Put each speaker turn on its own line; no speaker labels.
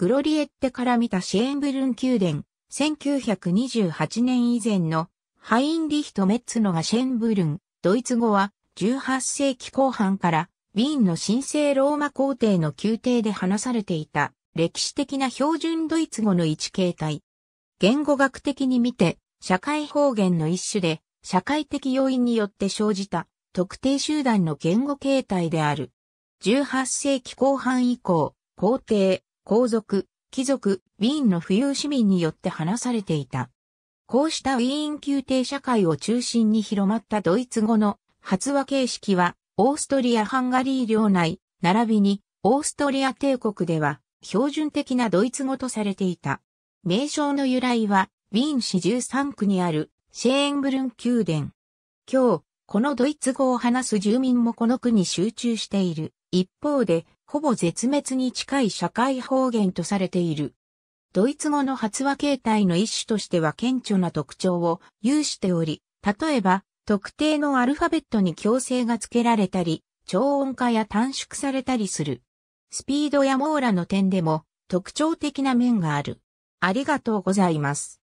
グ
ロリエッテから見たシェーンブルン宮殿、1928年以前のハインリヒト・メッツのがシェーンブルン、ドイツ語は18世紀後半からウィーンの神聖ローマ皇帝の宮廷で話されていた歴史的な標準ドイツ語の一形態。言語学的に見て社会方言の一種で社会的要因によって生じた特定集団の言語形態である。18世紀後半以降、皇帝、皇族、貴族、ウィーンの富裕市民によって話されていた。こうしたウィーン宮廷社会を中心に広まったドイツ語の発話形式は、オーストリア・ハンガリー領内、並びに、オーストリア帝国では、標準的なドイツ語とされていた。名称の由来は、ウィーン市13区にある、シェーンブルン宮殿。今日、このドイツ語を話す住民もこの区に集中している。一方で、ほぼ絶滅に近い社会方言とされている。ドイツ語の発話形態の一種としては顕著な特徴を有しており、例えば、特定のアルファベットに強制が付けられたり、超音化や短縮されたりする。スピードや網羅の点でも特徴的な面がある。ありがとうございます。